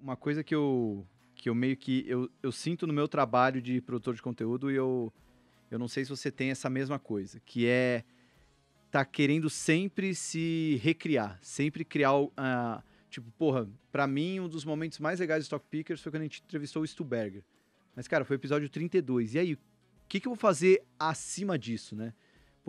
uma coisa que eu que eu meio que eu, eu sinto no meu trabalho de produtor de conteúdo e eu eu não sei se você tem essa mesma coisa, que é tá querendo sempre se recriar, sempre criar uh, tipo, porra, para mim um dos momentos mais legais do Stock Pickers foi quando a gente entrevistou o Stuberger. Mas cara, foi o episódio 32. E aí, o que que eu vou fazer acima disso, né?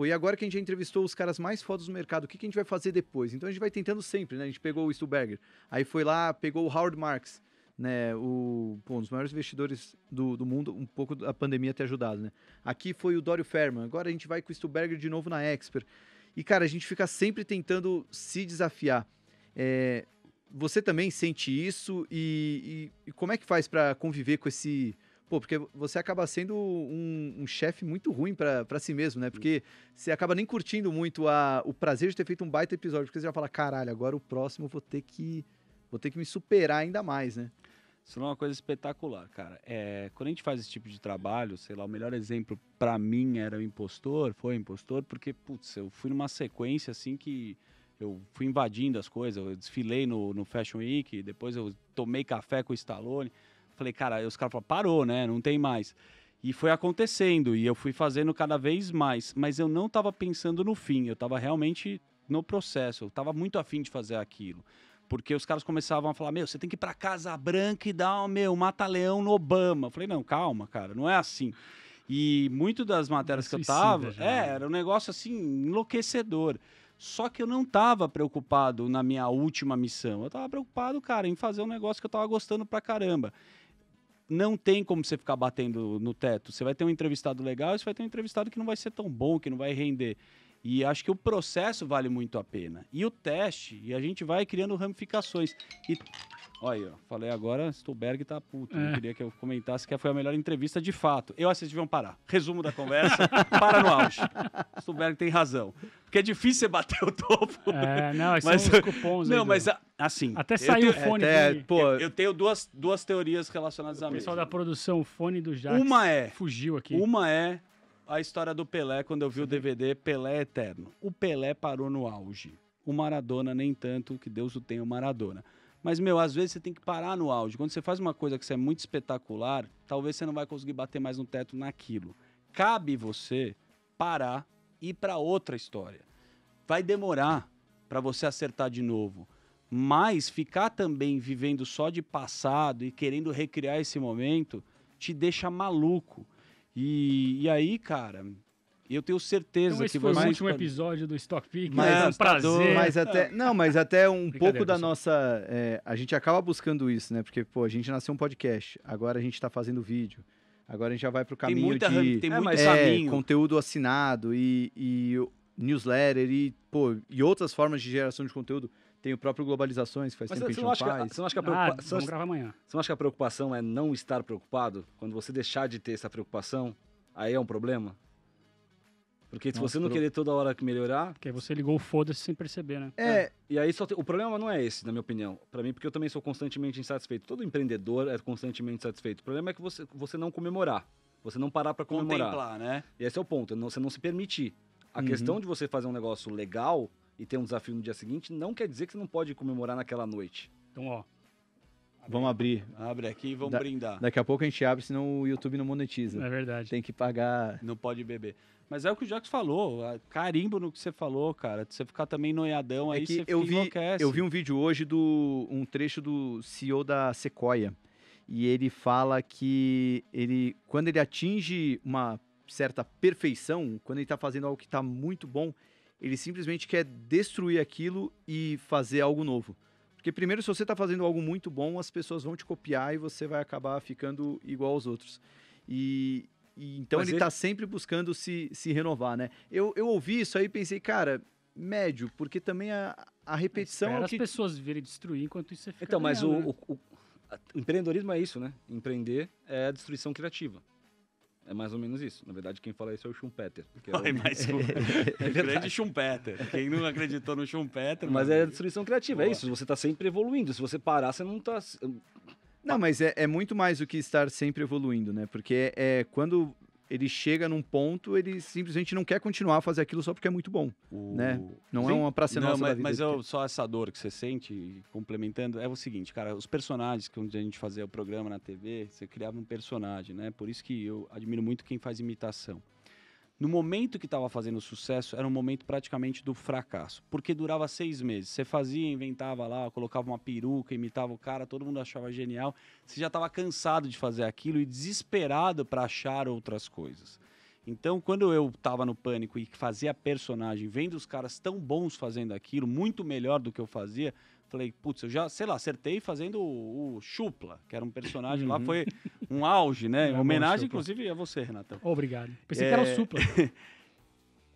Pô, tipo, e agora que a gente entrevistou os caras mais fodas do mercado, o que, que a gente vai fazer depois? Então a gente vai tentando sempre, né? A gente pegou o Stuberger, aí foi lá, pegou o Howard Marks, né? O, pô, um dos maiores investidores do, do mundo, um pouco a pandemia ter ajudado, né? Aqui foi o Dório Ferman, agora a gente vai com o Stuberger de novo na Expert. E, cara, a gente fica sempre tentando se desafiar. É, você também sente isso e, e, e como é que faz para conviver com esse Pô, porque você acaba sendo um, um chefe muito ruim para si mesmo, né? Porque você acaba nem curtindo muito a, o prazer de ter feito um baita episódio, porque você já fala, caralho, agora o próximo eu vou ter que, vou ter que me superar ainda mais, né? Isso é uma coisa espetacular, cara. É, quando a gente faz esse tipo de trabalho, sei lá, o melhor exemplo para mim era o impostor, foi o impostor, porque, putz, eu fui numa sequência assim que eu fui invadindo as coisas, eu desfilei no, no Fashion Week, depois eu tomei café com o Stallone falei, cara, os caras falaram, parou, né? Não tem mais. E foi acontecendo, e eu fui fazendo cada vez mais, mas eu não estava pensando no fim, eu estava realmente no processo, eu estava muito afim de fazer aquilo. Porque os caras começavam a falar: Meu, você tem que ir para Casa Branca e dar, meu, mata-leão no Obama. Eu falei: Não, calma, cara, não é assim. E muito das matérias que eu tava, é, né? era um negócio assim, enlouquecedor. Só que eu não tava preocupado na minha última missão. Eu tava preocupado, cara, em fazer um negócio que eu tava gostando pra caramba não tem como você ficar batendo no teto. Você vai ter um entrevistado legal e você vai ter um entrevistado que não vai ser tão bom, que não vai render. E acho que o processo vale muito a pena. E o teste, e a gente vai criando ramificações. E Olha aí, ó. Falei agora, Stuberg tá puto. Né? É. Eu queria que eu comentasse que foi a melhor entrevista de fato. Eu acho que vocês parar. Resumo da conversa, para no auge. Stuberg tem razão. Porque é difícil você bater o topo. É, não, esses mas, são os cupons. Não, aí, mas ah, assim. Até saiu o fone até, pô, eu, eu, tenho duas, duas teorias relacionadas a mim. O pessoal da produção, o fone do Jax. Uma é. Fugiu aqui. Uma é a história do Pelé, quando eu vi Sim. o DVD Pelé é Eterno. O Pelé parou no auge. O Maradona, nem tanto, que Deus o tenha, o Maradona. Mas, meu, às vezes você tem que parar no áudio. Quando você faz uma coisa que é muito espetacular, talvez você não vai conseguir bater mais no teto naquilo. Cabe você parar e ir para outra história. Vai demorar para você acertar de novo. Mas ficar também vivendo só de passado e querendo recriar esse momento te deixa maluco. E, e aí, cara, e eu tenho certeza então, que foi o último episódio do Stock Pick, mas né? é um tá prazer. Mas até, ah. não, mas até um pouco da nossa. É, a gente acaba buscando isso, né? Porque, pô, a gente nasceu um podcast, agora a gente está fazendo vídeo. Agora a gente já vai para o caminho muita, de tem é, muito é, caminho. conteúdo assinado e, e newsletter e, pô, e outras formas de geração de conteúdo. Tem o próprio Globalizações, que faz Mas tempo você que a gente não, faz. você não acha que a ah, preocupação... gravar amanhã. Você não acha que a preocupação é não estar preocupado? Quando você deixar de ter essa preocupação, aí é um problema? Porque se Nossa, você não pro... querer toda hora melhorar. Porque aí você ligou o foda-se sem perceber, né? É. é. E aí só te... o problema não é esse, na minha opinião. Para mim, porque eu também sou constantemente insatisfeito. Todo empreendedor é constantemente insatisfeito. O problema é que você, você não comemorar. Você não parar para comemorar. Contemplar, né? E esse é o ponto. Você não se permitir. A uhum. questão de você fazer um negócio legal e ter um desafio no dia seguinte não quer dizer que você não pode comemorar naquela noite. Então, ó, Vamos abrir. Abre aqui e vamos da, brindar. Daqui a pouco a gente abre, senão o YouTube não monetiza. É verdade. Tem que pagar. Não pode beber. Mas é o que o Jax falou, carimbo no que você falou, cara. Você ficar também noiadão é aí, você eu vi, enlouquece. Eu vi um vídeo hoje do um trecho do CEO da Sequoia. E ele fala que ele quando ele atinge uma certa perfeição, quando ele está fazendo algo que está muito bom, ele simplesmente quer destruir aquilo e fazer algo novo. Porque primeiro, se você está fazendo algo muito bom, as pessoas vão te copiar e você vai acabar ficando igual aos outros. E, e então Mas ele está ele... Tá sempre buscando se, se renovar, né? Eu, eu ouvi isso aí e pensei, cara, médio, porque também a, a repetição. é que... as pessoas virem destruir enquanto isso é Então, mas o, né? o, o, o empreendedorismo é isso, né? Empreender é a destruição criativa. É mais ou menos isso. Na verdade, quem fala isso é o Schumpeter. Que é Ai, o... mas o é grande Schumpeter. Quem não acreditou no Schumpeter... Mas é a destruição criativa, é Boa. é isso. Você está sempre evoluindo. Se você parar, você não está... Não, mas é, é, muito mais do que estar sempre evoluindo, né? Porque é, é quando ele chega num ponto, ele simplesmente não quer continuar a fazer aquilo só porque é muito bom, o... né? Não é Sim. é uma praça mas, mas eu, só essa dor que você sente, complementando, é o seguinte, cara, os personagens que onde a gente fazia o programa na TV, você criava um personagem, né? Por isso que eu admiro muito quem faz imitação. No momento que estava fazendo sucesso, era um momento praticamente do fracasso, porque durava seis meses. Você fazia, inventava lá, colocava uma peruca, imitava o cara, todo mundo achava genial. Você já estava cansado de fazer aquilo e desesperado para achar outras coisas. Então, quando eu tava no pânico e fazia personagem, vendo os caras tão bons fazendo aquilo, muito melhor do que eu fazia, falei, putz, eu já, sei lá, acertei fazendo o, o Chupla, que era um personagem uhum. lá, foi um auge, né? homenagem, inclusive, a você, Renato Obrigado. Pensei é... que era o é, Supla.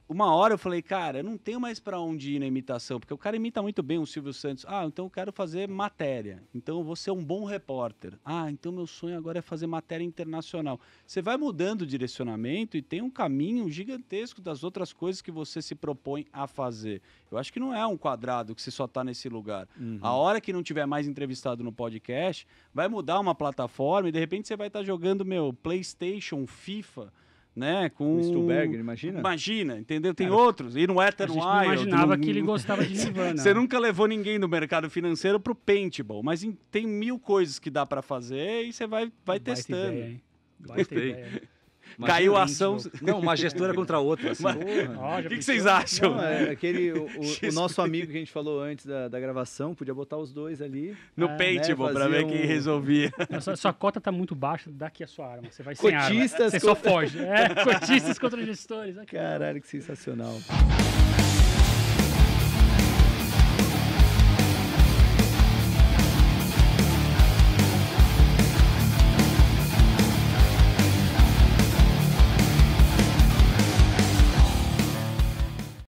uma hora eu falei, cara, eu não tenho mais para onde ir na imitação, porque o cara imita muito bem o Silvio Santos. Ah, então eu quero fazer matéria. Então eu vou ser um bom repórter. Ah, então meu sonho agora é fazer matéria internacional. Você vai mudando o direcionamento e tem um caminho gigantesco das outras coisas que você se propõe a fazer. Eu acho que não é um quadrado que você só está nesse lugar. Uhum. A hora que não tiver mais entrevistado no podcast, vai mudar uma plataforma e de repente você vai estar tá jogando, meu, PlayStation, FIFA né? Com o Stuberger, imagina? Imagina, entendeu? Tem Cara, outros. E no Ether Wild. Não imaginava que ele gostava de Nirvana. Você nunca levou ninguém do mercado financeiro pro paintball, mas tem mil coisas que dá para fazer e você vai, vai, testando. Ideia, hein? Vai ter ideia. Imagina Caiu a ação. Não, uma gestora contra outra. Assim. O que, que, vocês acham? Não, é, aquele, o, o, nosso amigo que a gente falou antes da, da gravação, podia botar os dois ali. No é, paintball, né, tipo, pra ver um... quem resolvia. Sua, sua, cota tá muito baixa, daqui a sua arma. Você vai sem cotistas arma. Você contra... só foge. É, cotistas contra gestores. Aqui. Caralho, que sensacional.